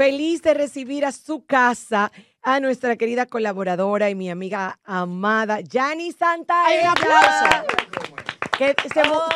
Feliz de recibir a su casa a nuestra querida colaboradora y mi amiga amada, Yani Santa. Que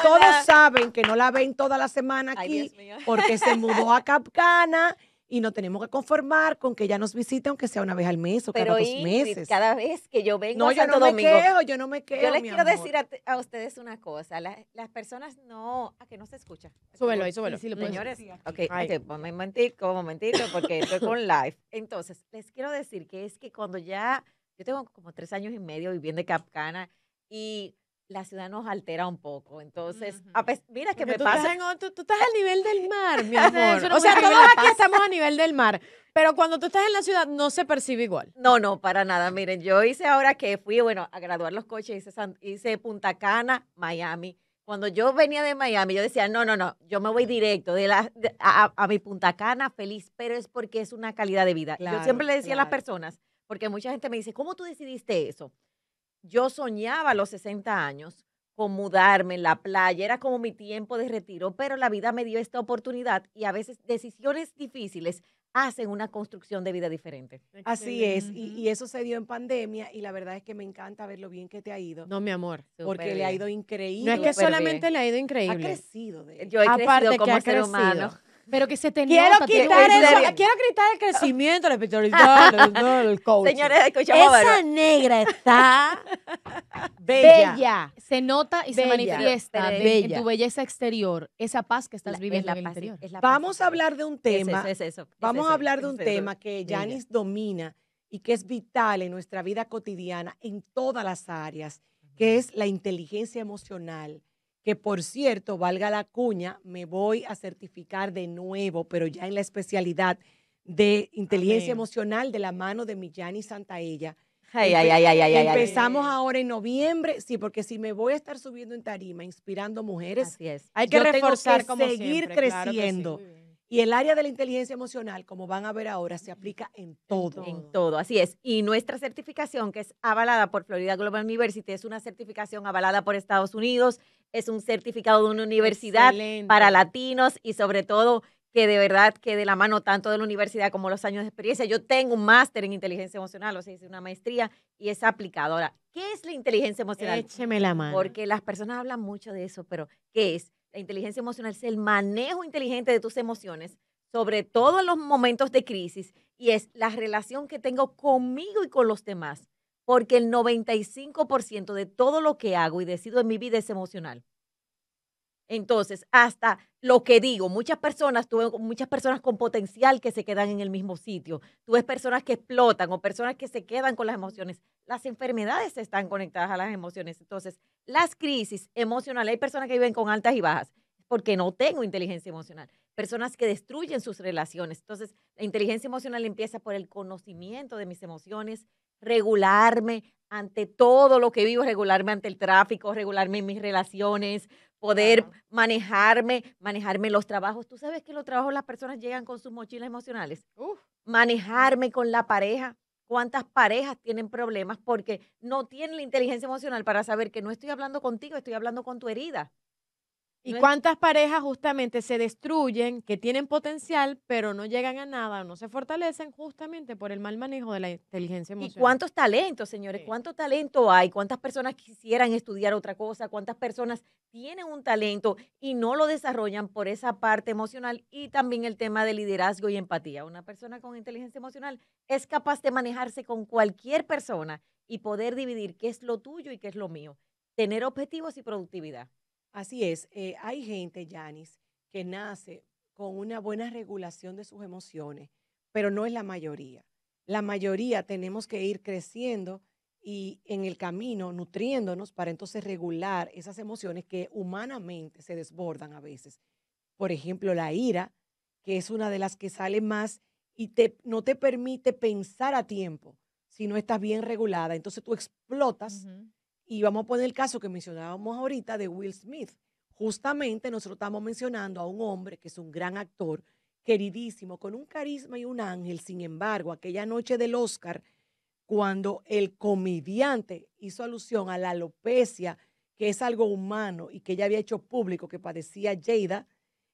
todos saben que no la ven toda la semana aquí porque se mudó a Capcana y no tenemos que conformar con que ella nos visite aunque sea una vez al mes o cada dos meses. Cada vez que yo vengo no, yo no me quejo, yo no me quejo. Yo les quiero decir a, ustedes una cosa, las personas no, a que no se escucha. Súbelo ahí, súbelo. Pues, señores, ok, okay un momentito, un momentito, porque estoy con live. Entonces, les quiero decir que es que cuando ya, yo tengo como tres años y medio viviendo en Capcana y la ciudad nos altera un poco. Entonces, mira que me pasa. tú, estás al nivel del mar, mi amor. o sea, todos aquí estamos a nivel del mar. Pero cuando tú estás en la ciudad no se percibe igual. No, no, para nada. Miren, yo hice ahora que fui, bueno, a graduar los coches, hice, Punta Cana, Miami. Cuando yo venía de Miami, yo decía, no, no, no, yo me voy directo de la, a, mi Punta Cana feliz, pero es porque es una calidad de vida. yo siempre le decía a las personas, porque mucha gente me dice, ¿cómo tú decidiste eso? yo soñaba a los 60 años con mudarme en la playa, era como mi tiempo de retiro, pero la vida me dio esta oportunidad y a veces decisiones difíciles hacen una construcción de vida diferente. Así es, y, eso se dio en pandemia y la verdad es que me encanta ver lo bien que te ha ido. No, mi amor. Porque le ha ido increíble. No es que solamente le ha ido increíble. Ha crecido. De Yo he Aparte crecido como ser humano. Pero que se tenía. quiero Quitar quiero quitar el crecimiento, la espiritualidad, el, el Esa negra está bella. Se nota y se manifiesta en tu belleza exterior, esa paz que estás la, viviendo en Es la Vamos a hablar de un tema. Es eso, Vamos a hablar de un tema que Janis domina y que es vital en nuestra vida cotidiana en todas las áreas, que es la inteligencia emocional que por cierto, valga la cuña, me voy a certificar de nuevo, pero ya en la especialidad de inteligencia emocional de la mano de Millani Santaella. Ay, ay, Empezamos ahora en noviembre, sí, porque si me voy a estar subiendo en tarima, inspirando mujeres, hay que reforzar que como seguir creciendo. Y el área de la inteligencia emocional, como van a ver ahora, se aplica En todo. En todo, así es. Y nuestra certificación, que es avalada por Florida Global University, es una certificación avalada por Estados Unidos, es un certificado de una universidad para latinos y sobre todo que de verdad que de la mano tanto de la universidad como los años de experiencia. Yo tengo un máster en inteligencia emocional, o sea, hice una maestría y es aplicadora. ¿Qué es la inteligencia emocional? Écheme la mano. Porque las personas hablan mucho de eso, pero ¿qué es? La inteligencia emocional es el manejo inteligente de tus emociones, sobre todo en los momentos de crisis, y es la relación que tengo conmigo y con los demás porque el 95% de todo lo que hago y decido en mi vida es emocional. Entonces, hasta lo que digo, muchas personas, tuve muchas personas con potencial que se quedan en el mismo sitio. Tú ves personas que explotan o personas que se quedan con las emociones. Las enfermedades están conectadas a las emociones. Entonces, las crisis emocionales, hay personas que viven con altas y bajas porque no tengo inteligencia emocional. Personas que destruyen sus relaciones. Entonces, la inteligencia emocional empieza por el conocimiento de mis emociones, regularme ante todo lo que vivo, regularme ante el tráfico, regularme en mis relaciones, poder manejarme, manejarme los trabajos. Tú sabes que los trabajos las personas llegan con sus mochilas emocionales. Manejarme con la pareja. ¿Cuántas parejas tienen problemas porque no tienen la inteligencia emocional para saber que no estoy hablando contigo, estoy hablando con tu herida? ¿Y cuántas parejas justamente se destruyen, que tienen potencial, pero no llegan a nada, no se fortalecen justamente por el mal manejo de la inteligencia emocional? ¿Y cuántos talentos, señores? ¿Cuánto talento hay? ¿Cuántas personas quisieran estudiar otra cosa? ¿Cuántas personas tienen un talento y no lo desarrollan por esa parte emocional? Y también el tema de liderazgo y empatía. Una persona con inteligencia emocional es capaz de manejarse con cualquier persona y poder dividir qué es lo tuyo y qué es lo mío. Tener objetivos y productividad. Así es, eh, hay gente, Yanis, que nace con una buena regulación de sus emociones, pero no es la mayoría. La mayoría tenemos que ir creciendo y en el camino nutriéndonos para entonces regular esas emociones que humanamente se desbordan a veces. Por ejemplo, la ira, que es una de las que sale más y no te permite pensar a tiempo si no estás bien regulada. Entonces tú explotas y vamos a poner el caso que mencionábamos ahorita de Will Smith. Justamente nosotros estamos mencionando a un hombre que es un gran actor, queridísimo, con un carisma y un ángel. Sin embargo, aquella noche del Oscar, cuando el comediante hizo alusión a la alopecia, que es algo humano y que ya había hecho público que padecía Jada,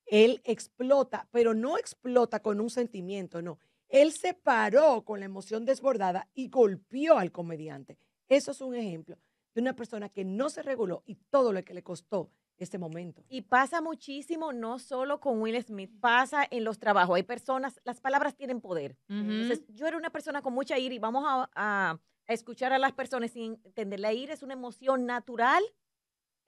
él explota, pero no explota con un sentimiento, no. Él se paró con la emoción desbordada y golpeó al comediante. Eso es un ejemplo de una persona que no se reguló y todo lo que le costó este momento. Y pasa muchísimo, no solo con Will Smith, pasa en los trabajos. Hay personas, las palabras tienen poder. Entonces, yo era una persona con mucha ira y vamos a, escuchar a las personas sin entender. La ira es una emoción natural,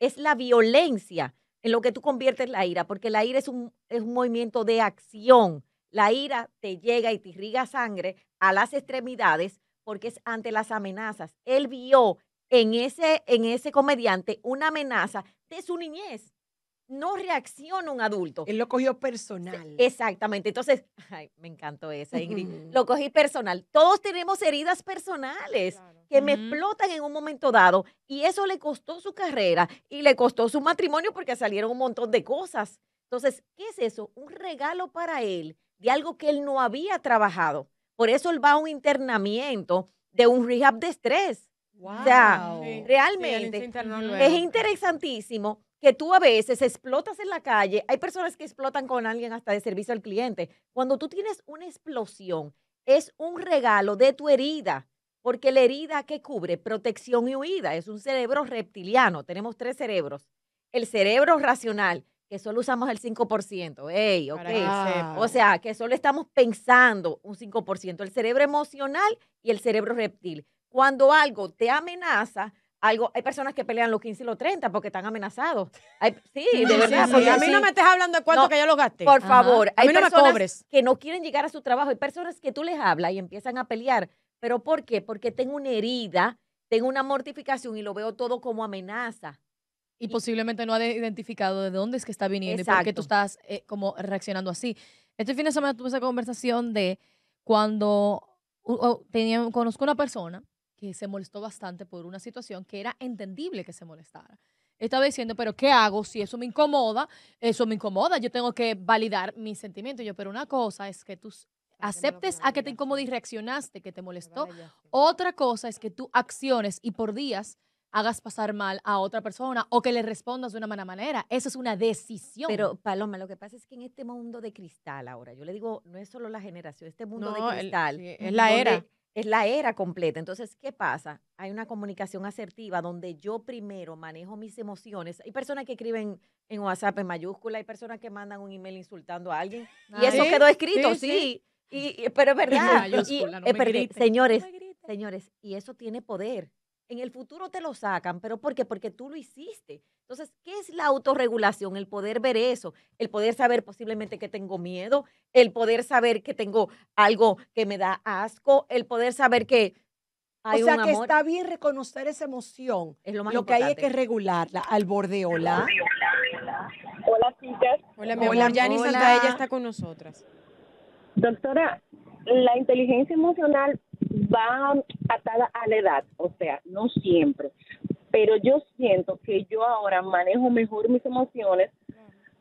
es la violencia en lo que tú conviertes la ira, porque la ira es un, es un movimiento de acción. La ira te llega y te irriga sangre a las extremidades porque es ante las amenazas. Él vio en ese, en ese comediante una amenaza de su niñez. No reacciona un adulto. Él lo cogió personal. Exactamente. Entonces, me encantó esa, Ingrid. Lo cogí personal. Todos tenemos heridas personales que me explotan en un momento dado y eso le costó su carrera y le costó su matrimonio porque salieron un montón de cosas. Entonces, ¿qué es eso? Un regalo para él de algo que él no había trabajado. Por eso él va a un internamiento de un rehab de estrés Wow. realmente es interesantísimo que tú a veces explotas en la calle. Hay personas que explotan con alguien hasta de servicio al cliente. Cuando tú tienes una explosión, es un regalo de tu herida, porque la herida que cubre protección y huida es un cerebro reptiliano. Tenemos tres cerebros. El cerebro racional, que solo usamos el 5%. okay. O sea, que solo estamos pensando un 5%. El cerebro emocional y el cerebro reptil. Cuando algo te amenaza, algo, hay personas que pelean los 15 y los 30 porque están amenazados. sí, de verdad. a mí no me estés hablando de cuánto que yo lo gasté. Por favor, hay personas que no quieren llegar a su trabajo. Hay personas que tú les hablas y empiezan a pelear. ¿Pero por qué? Porque tengo una herida, tengo una mortificación y lo veo todo como amenaza. Y, posiblemente no ha identificado de dónde es que está viniendo y por qué tú estás eh, como reaccionando así. Este fin de semana tuve esa conversación de cuando conozco a una persona que se molestó bastante por una situación que era entendible que se molestara. Estaba diciendo, pero ¿qué hago si eso me incomoda? Eso me incomoda, yo tengo que validar mi sentimiento. Yo, pero una cosa es que tú aceptes a que te incomodó y reaccionaste, que te molestó. Otra cosa es que tú acciones y por días hagas pasar mal a otra persona o que le respondas de una mala manera. Esa es una decisión. Pero, Paloma, lo que pasa es que en este mundo de cristal ahora, yo le digo, no es solo la generación, este mundo de cristal. es la era. Es la era completa. Entonces, ¿qué pasa? Hay una comunicación asertiva donde yo primero manejo mis emociones. Hay personas que escriben en WhatsApp en mayúscula, hay personas que mandan un email insultando a alguien. y eso quedó escrito, sí. Y, pero es verdad. Eh, señores, señores, y eso tiene poder. En el futuro te lo sacan, pero ¿por qué? Porque tú lo hiciste. Entonces, ¿qué es la autorregulación? El poder ver eso, el poder saber posiblemente que tengo miedo, el poder saber que tengo algo que me da asco, el poder saber que... Hay o sea, que está bien reconocer esa emoción. Es lo más lo que hay es que regularla al borde. Hola. Hola, chicas. Hola, mi hola, está con nosotras. Doctora, la inteligencia emocional va atada a la edad, o sea, no siempre, pero yo siento que yo ahora manejo mejor mis emociones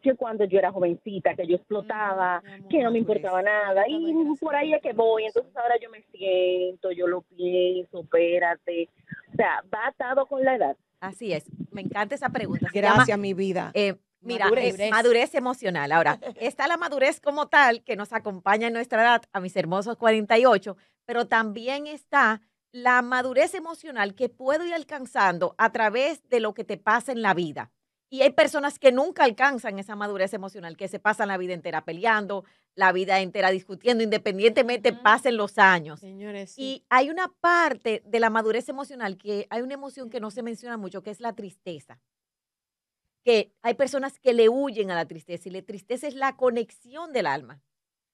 que cuando yo era jovencita, que yo explotaba, que no me importaba nada, y por ahí es que voy, entonces ahora yo me siento, yo lo pienso, espérate, o sea, va atado con la edad. Así es, me encanta esa pregunta. Gracias, a mi vida. Eh, Mira, eh, madurez. emocional. Ahora, está la madurez como tal que nos acompaña en nuestra edad a mis hermosos 48, pero también está la madurez emocional que puedo ir alcanzando a través de lo que te pasa en la vida. Y hay personas que nunca alcanzan esa madurez emocional, que se pasan la vida entera peleando, la vida entera discutiendo, independientemente pasen los años. Señores. Y hay una parte de la madurez emocional que hay una emoción que no se menciona mucho, que es la tristeza que hay personas que le huyen a la tristeza y la tristeza es la conexión del alma.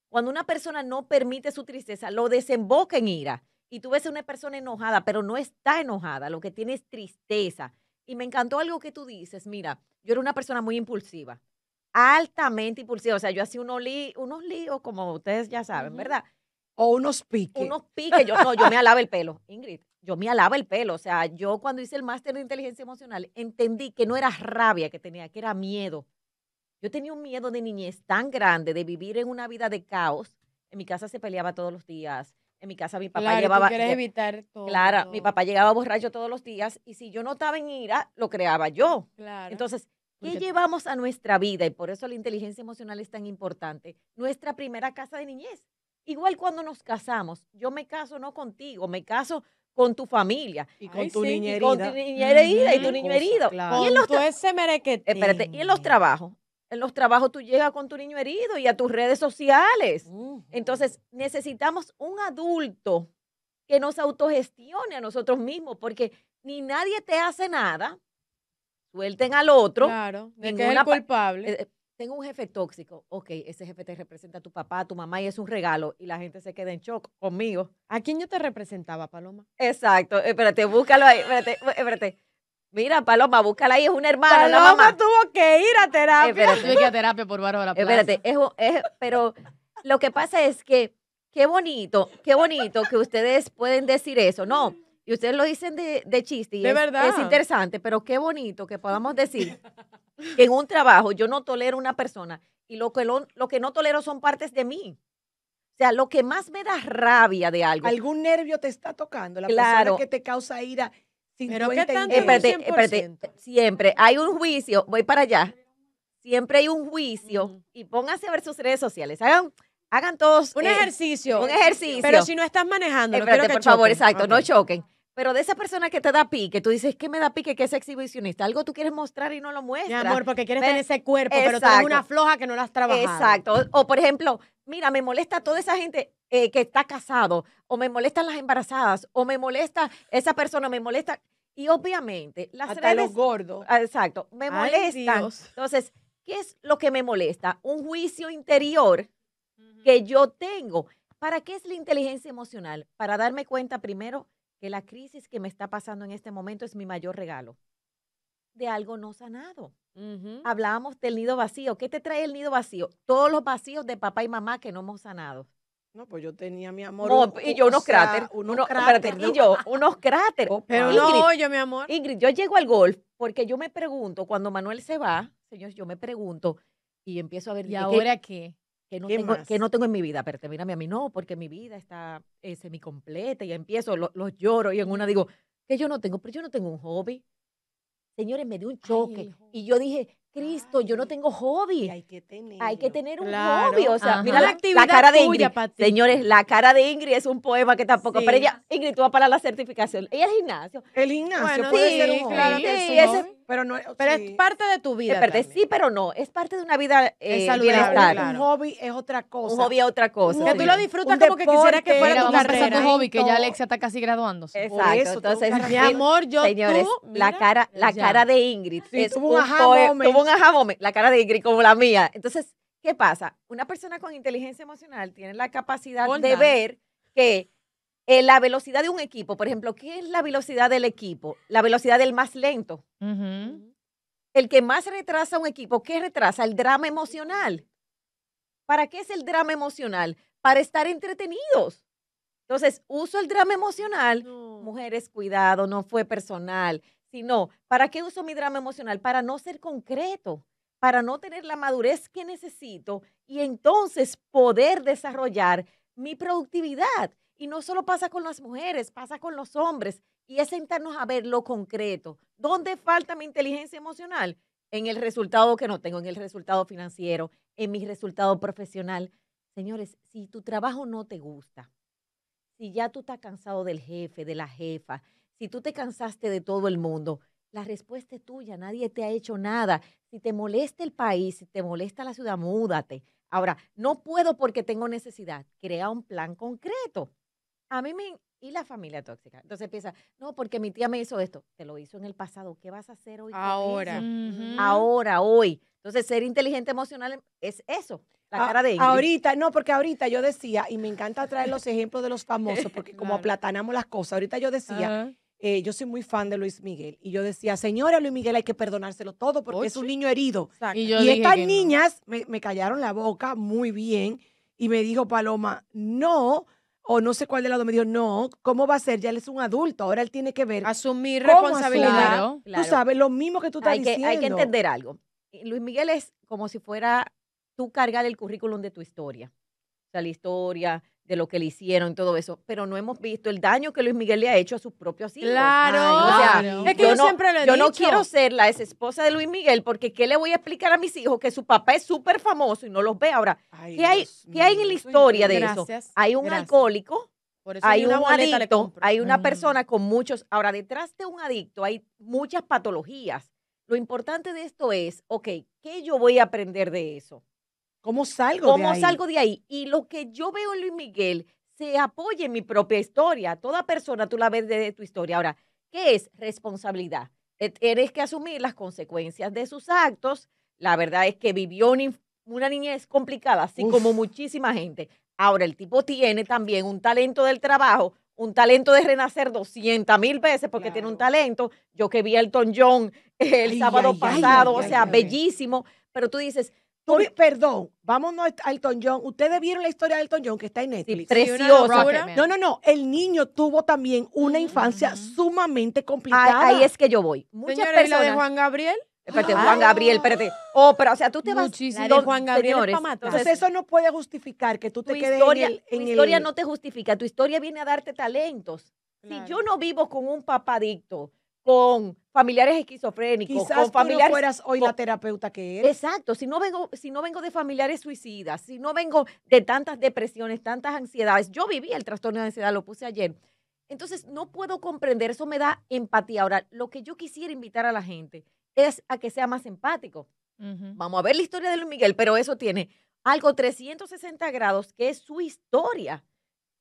Cuando una persona no permite su tristeza, lo desemboca en ira. Y tú ves a una persona enojada, pero no está enojada, lo que tiene es tristeza. Y me encantó algo que tú dices, mira, yo era una persona muy impulsiva, altamente impulsiva, o sea, yo hacía unos, líos, como ustedes ya saben, ¿verdad? O unos piques. Unos piques. Yo no, yo me alaba el pelo, Ingrid. Yo me alaba el pelo. O sea, yo cuando hice el máster de inteligencia emocional entendí que no era rabia que tenía, que era miedo. Yo tenía un miedo de niñez tan grande, de vivir en una vida de caos. En mi casa se peleaba todos los días. En mi casa mi papá claro, llevaba. evitar todo. Claro, mi papá llegaba borracho todos los días y si yo no estaba en ira, lo creaba yo. Claro. Entonces, ¿qué llevamos a nuestra vida? Y por eso la inteligencia emocional es tan importante. Nuestra primera casa de niñez. Igual cuando nos casamos, yo me caso no contigo, me caso con tu familia. Y con tu niña herida. Y con tu niña herida y tu niño herido. Claro. Y en los Espérate, y en los trabajos. En los trabajos tú llegas con tu niño herido y a tus redes sociales. Entonces, necesitamos un adulto que nos autogestione a nosotros mismos, porque ni nadie te hace nada, suelten al otro. Claro, es culpable. Eh, tengo un jefe tóxico, ok, ese jefe te representa a tu papá, a tu mamá y es un regalo y la gente se queda en shock conmigo. ¿A quién yo te representaba, Paloma? Exacto, espérate, búscalo ahí, espérate, espérate. Mira, Paloma, búscala ahí, es una hermana. Paloma la mamá. tuvo que ir a terapia. Espérate. que a terapia por Espérate, es, pero lo que pasa es que qué bonito, qué bonito que ustedes pueden decir eso, ¿no? Y ustedes lo dicen de, chiste es, verdad. es interesante, pero qué bonito que podamos decir que en un trabajo yo no tolero una persona y lo que, lo, que no tolero son partes de mí. O sea, lo que más me da rabia de algo. Algún nervio te está tocando, la claro. persona que te causa ira. Pero qué tanto siempre hay un juicio, voy para allá. Siempre hay un juicio y pónganse a ver sus redes sociales. Hagan hagan todos un eh, ejercicio. Un ejercicio. Pero si no estás manejando, espérate, por favor, exacto, no choquen. Pero de esa persona que te da pique, tú dices que me da pique que es exhibicionista. Algo tú quieres mostrar y no lo muestras. Mi amor, porque quieres tener ese cuerpo, pero tú eres una floja que no lo has trabajado. Exacto. O, por ejemplo, mira, me molesta toda esa gente eh, que está casado, o me molestan las embarazadas, o me molesta esa persona, me molesta. Y obviamente, las Hasta los gordos. Ah, exacto. Me molesta Entonces, ¿qué es lo que me molesta? Un juicio interior que yo tengo. ¿Para qué es la inteligencia emocional? Para darme cuenta primero que la crisis que me está pasando en este momento es mi mayor regalo de algo no sanado. Hablábamos del nido vacío. ¿Qué te trae el nido vacío? Todos los vacíos de papá y mamá que no hemos sanado. No, pues yo tenía mi amor. y yo unos cráteres. Unos, cráteres. Y yo unos cráteres. Oh, pero no, yo, mi amor. Ingrid, yo llego al golf porque yo me pregunto, cuando Manuel se va, señores, yo me pregunto y empiezo a ver. ya ¿y ahora qué? que no, tengo, que no tengo en mi vida. Pero mírame a mí, no, porque mi vida está semi eh, semicompleta y empiezo, los lloro y en una digo, que yo no tengo, pero yo no tengo un hobby. Señores, me dio un choque y yo dije, Cristo, yo no tengo hobby. Hay que tener. Hay que tener un hobby. O sea, mira la actividad. La cara de Ingrid. Señores, la cara de Ingrid es un poema que tampoco. Pero ella, Ingrid, tú vas para la certificación. Ella es gimnasio. El gimnasio puede sí, ser un hobby. sí, pero no, pero es parte de tu vida. sí, pero no. Es parte de una vida eh, saludable, bienestar. Un hobby es otra cosa. Un hobby es otra cosa. Que tú lo disfrutas como que quisieras que fuera tu carrera. tu hobby, que ya Alexia está casi graduándose. Exacto. entonces, mi amor, yo Señores, la cara, la cara de Ingrid es un, la cara de Ingrid como la mía. Entonces, ¿qué pasa? Una persona con inteligencia emocional tiene la capacidad de ver que eh, la velocidad de un equipo, por ejemplo, ¿qué es la velocidad del equipo? La velocidad del más lento. El que más retrasa un equipo, ¿qué retrasa? El drama emocional. ¿Para qué es el drama emocional? Para estar entretenidos. Entonces, uso el drama emocional. Mujeres, cuidado, no fue personal sino, ¿para qué uso mi drama emocional? Para no ser concreto, para no tener la madurez que necesito y entonces poder desarrollar mi productividad. Y no solo pasa con las mujeres, pasa con los hombres. Y es sentarnos a ver lo concreto. ¿Dónde falta mi inteligencia emocional? En el resultado que no tengo, en el resultado financiero, en mi resultado profesional. Señores, si tu trabajo no te gusta, si ya tú estás cansado del jefe, de la jefa, si tú te cansaste de todo el mundo, la respuesta es tuya, nadie te ha hecho nada. Si te molesta el país, si te molesta la ciudad, múdate. Ahora, no puedo porque tengo necesidad. Crea un plan concreto. A mí me... Y la familia tóxica. Entonces empieza, no, porque mi tía me hizo esto. Te lo hizo en el pasado. ¿Qué vas a hacer hoy? Ahora. Ahora, hoy. Entonces, ser inteligente emocional es eso. La ah, cara de Ahorita, no, porque ahorita yo decía, y me encanta traer los ejemplos de los famosos, porque como aplatanamos las cosas, ahorita yo decía... Eh, yo soy muy fan de Luis Miguel. Y yo decía, señora Luis Miguel, hay que perdonárselo todo porque es un niño herido. Y, estas niñas me, callaron la boca muy bien y me dijo Paloma, no, o no sé cuál de lado me dijo, no, ¿cómo va a ser? Ya él es un adulto, ahora él tiene que ver. Asumir responsabilidad. Tú sabes, lo mismo que tú estás hay que, diciendo. Hay que entender algo. Luis Miguel es como si fuera tú cargar el currículum de tu historia. O sea, la historia, de lo que le hicieron y todo eso, pero no hemos visto el daño que Luis Miguel le ha hecho a sus propios hijos. Claro, es que yo, no, siempre Yo no quiero ser la ex esposa de Luis Miguel porque ¿qué le voy a explicar a mis hijos que su papá es súper famoso y no los ve ahora? ¿Qué, hay, hay en la historia de eso? Hay un alcohólico, hay, una un adicto, hay una persona con muchos... Ahora, detrás de un adicto hay muchas patologías. Lo importante de esto es, ok, ¿qué yo voy a aprender de eso? ¿Cómo salgo de ahí? salgo de ahí? Y lo que yo veo en Luis Miguel se apoya en mi propia historia. Toda persona tú la ves desde tu historia. Ahora, ¿qué es responsabilidad? Eh, tienes que asumir las consecuencias de sus actos. La verdad es que vivió una, niñez complicada, así como muchísima gente. Ahora, el tipo tiene también un talento del trabajo, un talento de renacer 200 mil veces porque tiene un talento. Yo que vi a Elton John eh, el sábado pasado, o sea, bellísimo. Pero tú dices, perdón, vámonos a Elton John. Ustedes vieron la historia de Elton John que está en Netflix. Sí, preciosa. No, no, no. El niño tuvo también una mm. infancia sumamente complicada. Ahí, es que yo voy. Muchas Señora, personas. la de Juan Gabriel? Espérate, ah. Juan Gabriel, espérate. Oh, pero, o sea, tú te vas. de Juan Gabriel entonces, entonces, eso no puede justificar que tú te quedes historia, en el. tu historia no te justifica. Tu historia viene a darte talentos. Si yo no vivo con un papadicto con familiares esquizofrénicos. Quizás familiares, tú fueras hoy la terapeuta que eres. Exacto, si no, vengo, si no vengo de familiares suicidas, si no vengo de tantas depresiones, tantas ansiedades. Yo viví el trastorno de ansiedad, lo puse ayer. Entonces, no puedo comprender, eso me da empatía. Ahora, lo que yo quisiera invitar a la gente es a que sea más empático. Vamos a ver la historia de Luis Miguel, pero eso tiene algo 360 grados, que es su historia.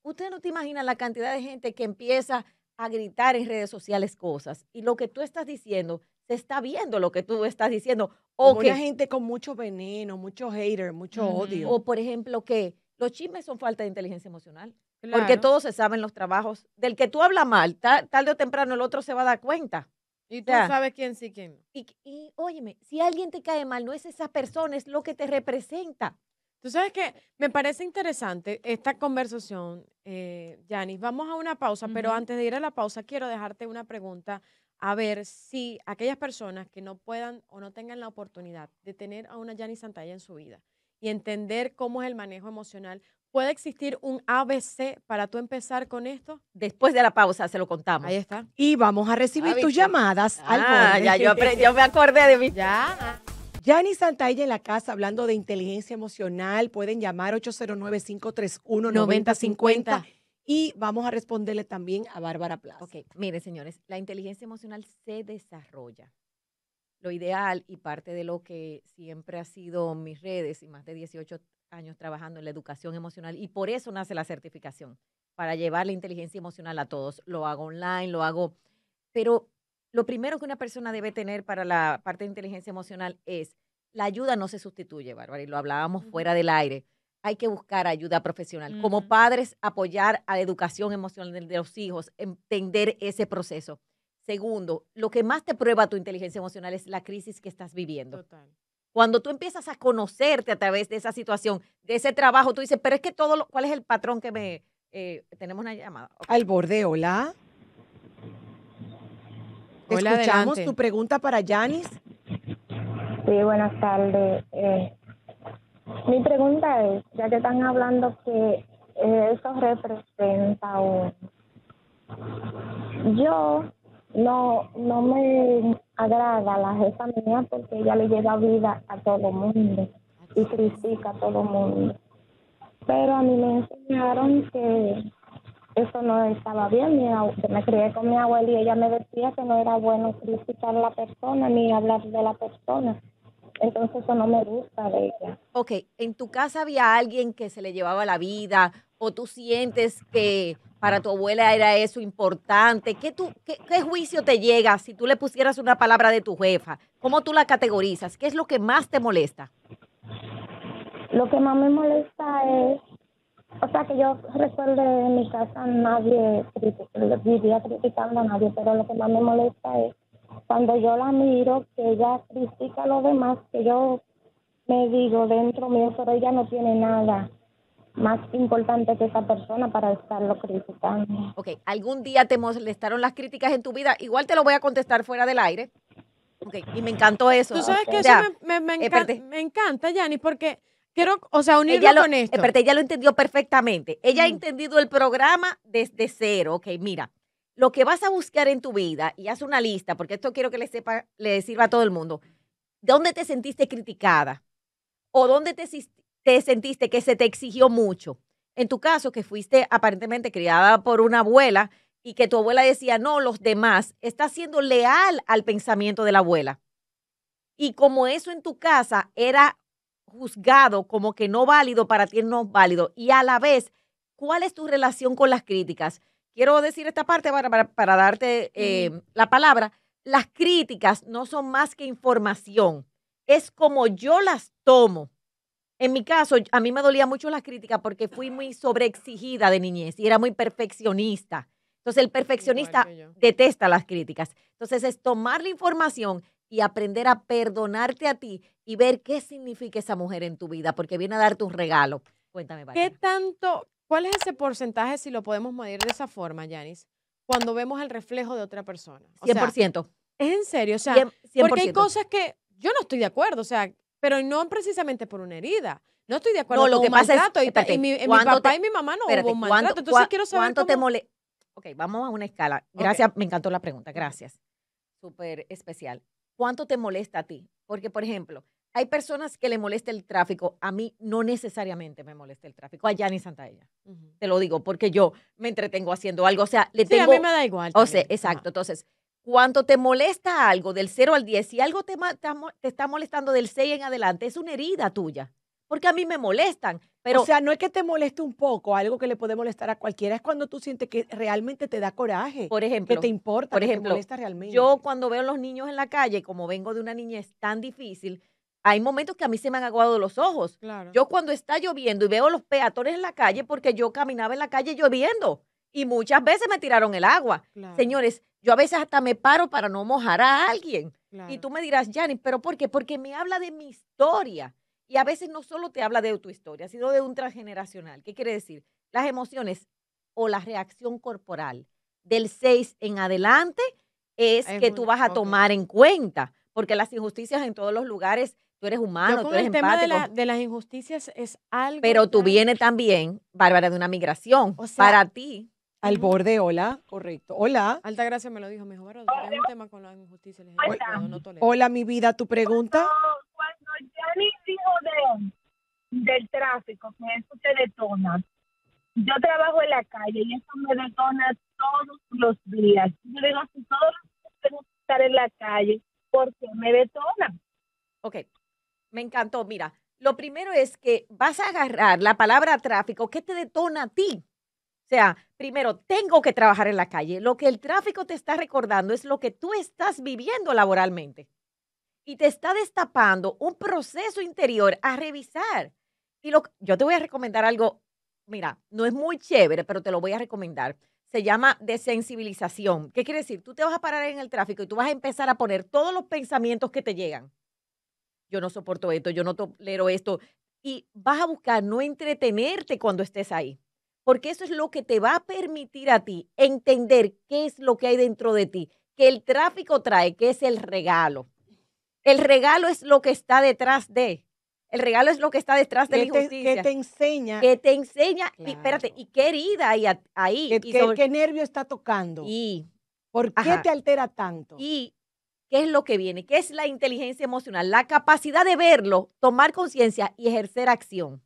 Ustedes no te imaginan la cantidad de gente que empieza a gritar en redes sociales cosas. Y lo que tú estás diciendo, se está viendo lo que tú estás diciendo. O gente con mucho veneno, mucho hater, mucho odio. O por ejemplo que los chismes son falta de inteligencia emocional. Porque todos se saben los trabajos. Del que tú hablas mal, tarde o temprano el otro se va a dar cuenta. Y tú sabes quién sí, quién Y, y óyeme, si alguien te cae mal, no es esa persona, es lo que te representa. Tú sabes que me parece interesante esta conversación, Yanis. Eh, vamos a una pausa, pero antes de ir a la pausa quiero dejarte una pregunta a ver si aquellas personas que no puedan o no tengan la oportunidad de tener a una Yanis Santalla en su vida y entender cómo es el manejo emocional, ¿puede existir un ABC para tú empezar con esto? Después de la pausa se lo contamos. Ahí está. Y vamos a recibir ah, tus llamadas ah, al Ah, Ya, yo, yo me acordé de mí. Ya. Yani Santay en la casa hablando de inteligencia emocional. Pueden llamar 809-531-9050 y vamos a responderle también a Bárbara Plaza. Ok, mire señores, la inteligencia emocional se desarrolla. Lo ideal y parte de lo que siempre ha sido mis redes y más de 18 años trabajando en la educación emocional y por eso nace la certificación, para llevar la inteligencia emocional a todos. Lo hago online, lo hago, pero lo primero que una persona debe tener para la parte de inteligencia emocional es la ayuda no se sustituye, Bárbara, y lo hablábamos fuera del aire. Hay que buscar ayuda profesional. Como padres, apoyar a la educación emocional de los hijos, entender ese proceso. Segundo, lo que más te prueba tu inteligencia emocional es la crisis que estás viviendo. Total. Cuando tú empiezas a conocerte a través de esa situación, de ese trabajo, tú dices, pero es que todo, lo, ¿cuál es el patrón que me... Eh, tenemos una llamada. Al borde, hola. Hola, Escuchamos tu pregunta para Yanis. Sí, buenas tardes. Eh, mi pregunta es, ya que están hablando que eh, eso representa un... Yo no, no me agrada la jefa mía porque ella le lleva vida a todo mundo y critica a todo mundo. Pero a mí me enseñaron que eso no estaba bien. Mi, me crié con mi abuela y ella me decía que no era bueno criticar a la persona ni hablar de la persona. Entonces eso no me gusta de ella. Ok, ¿en tu casa había alguien que se le llevaba la vida o tú sientes que para tu abuela era eso importante? ¿Qué, tú, qué juicio te llega si tú le pusieras una palabra de tu jefa? ¿Cómo tú la categorizas? ¿Qué es lo que más te molesta? Lo que más me molesta es o sea, que yo resuelve en mi casa nadie vivía criticando a nadie, pero lo que más me molesta es cuando yo la miro, que ella critica a los demás, que yo me digo dentro mío, pero ella no tiene nada más importante que esa persona para estarlo criticando. Ok, ¿algún día te molestaron las críticas en tu vida? Igual te lo voy a contestar fuera del aire. Ok, y me encantó eso. Tú sabes que eso me, me, me eh, encanta, Yanni, porque Quiero, o sea, unirlo lo, con esto. ella lo entendió perfectamente. Ella ha mm. entendido el programa desde cero. Ok, mira, lo que vas a buscar en tu vida, y haz una lista, porque esto quiero que le, sepa, le sirva a todo el mundo. ¿Dónde te sentiste criticada? ¿O dónde te, te sentiste que se te exigió mucho? En tu caso, que fuiste aparentemente criada por una abuela y que tu abuela decía, no, los demás, estás siendo leal al pensamiento de la abuela. Y como eso en tu casa era juzgado como que no válido, para ti no válido. Y a la vez, ¿cuál es tu relación con las críticas? Quiero decir esta parte para, darte em, la palabra. Las críticas no son más que información, es como yo las tomo. En mi caso, a mí me dolía mucho las críticas porque fui muy sobreexigida de niñez y era muy perfeccionista. Entonces, el perfeccionista detesta las críticas. Entonces, es tomar la información y aprender a perdonarte a ti y ver qué significa esa mujer en tu vida, porque viene a darte un regalo. Cuéntame, Valeria. ¿Qué tanto, cuál es ese porcentaje, si lo podemos medir de esa forma, Yanis, cuando vemos el reflejo de otra persona? 100%. es en serio, o sea, porque hay cosas que yo no estoy de acuerdo, o sea, pero no precisamente por una herida. No estoy de acuerdo con lo con que pasa maltrato. Es, y, mi, papá y mi mamá no hubo un maltrato. Entonces quiero saber cuánto te molesta. Ok, vamos a una escala. Gracias, me encantó la pregunta. Gracias. Súper especial cuánto te molesta a ti. Porque, por ejemplo, hay personas que le molesta el tráfico. A mí no necesariamente me molesta el tráfico. A Yanni Santaella. Te lo digo porque yo me entretengo haciendo algo. O sea, le sí, tengo. a mí me da igual. O sea, exacto. Entonces, ¿cuánto te molesta algo del 0 al 10, si algo te, te está molestando del 6 en adelante, es una herida tuya porque a mí me molestan. Pero, o sea, no es que te moleste un poco, algo que le puede molestar a cualquiera, es cuando tú sientes que realmente te da coraje. Por ejemplo. Que te importa, por ejemplo, que te molesta realmente. Yo cuando veo a los niños en la calle, como vengo de una niña es tan difícil, hay momentos que a mí se me han aguado los ojos. Yo cuando está lloviendo y veo los peatones en la calle, porque yo caminaba en la calle lloviendo y muchas veces me tiraron el agua. Señores, yo a veces hasta me paro para no mojar a alguien. Y tú me dirás, Yanni, ¿pero por qué? Porque me habla de mi historia. Y a veces no solo te habla de tu historia, sino de un transgeneracional. ¿Qué quiere decir? Las emociones o la reacción corporal del 6 en adelante es, que tú vas a tomar en cuenta, porque las injusticias en todos los lugares, tú eres humano, tú el tema de, de, las injusticias es algo... Pero tú vienes también, Bárbara, de una migración. O para ti al borde, hola, correcto. Hola. Alta gracia me lo dijo, mejor hola. mi vida, tu pregunta. Cuando, Janis dijo de, del tráfico, que eso te detona. Yo trabajo en la calle y eso me detona todos los días. Yo digo, si todos los días tengo que estar en la calle, porque me detona? Ok, me encantó. Mira, lo primero es que vas a agarrar la palabra tráfico, ¿qué te detona a ti? O sea, primero, tengo que trabajar en la calle. Lo que el tráfico te está recordando es lo que tú estás viviendo laboralmente. Y te está destapando un proceso interior a revisar. Y lo, yo te voy a recomendar algo, mira, no es muy chévere, pero te lo voy a recomendar. Se llama desensibilización. ¿Qué quiere decir? Tú te vas a parar en el tráfico y tú vas a empezar a poner todos los pensamientos que te llegan. Yo no soporto esto, yo no tolero esto. Y vas a buscar no entretenerte cuando estés ahí porque eso es lo que te va a permitir a ti entender qué es lo que hay dentro de ti, que el tráfico trae, qué es el regalo. El regalo es lo que está detrás de. El regalo es lo que está detrás de la injusticia. Que te enseña. Que te enseña. Y, espérate, ¿y qué herida hay ahí? ¿Qué, nervio está tocando? ¿Y por qué te altera tanto? ¿Y qué es lo que viene? ¿Qué es la inteligencia emocional? La capacidad de verlo, tomar conciencia y ejercer acción.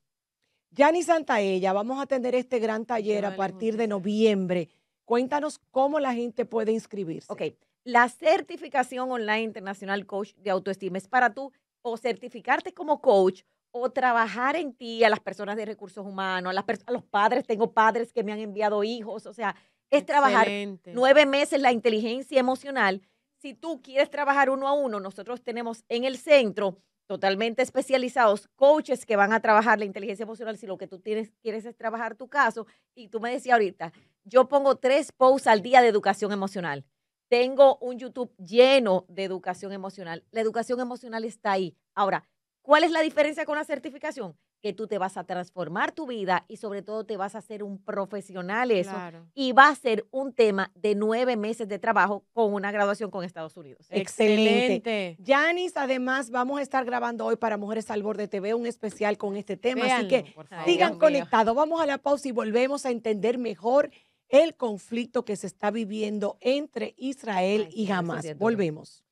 Yanni Santaella, vamos a tener este gran taller a partir de noviembre. Cuéntanos cómo la gente puede inscribirse. Ok, la certificación online internacional coach de autoestima es para tú o certificarte como coach o trabajar en ti, a las personas de recursos humanos, a, los padres, tengo padres que me han enviado hijos, o sea, es trabajar nueve meses la inteligencia emocional. Si tú quieres trabajar uno a uno, nosotros tenemos en el centro totalmente especializados, coaches que van a trabajar la inteligencia emocional si lo que tú tienes, quieres es trabajar tu caso. Y tú me decías ahorita, yo pongo tres posts al día de educación emocional. Tengo un YouTube lleno de educación emocional. La educación emocional está ahí. Ahora, ¿cuál es la diferencia con la certificación? que tú te vas a transformar tu vida y sobre todo te vas a hacer un profesional eso. Y va a ser un tema de nueve meses de trabajo con una graduación con Estados Unidos. Excelente. Yanis, además, vamos a estar grabando hoy para Mujeres al Borde TV un especial con este tema. así que sigan conectados. Vamos a la pausa y volvemos a entender mejor el conflicto que se está viviendo entre Israel y Hamas. Volvemos.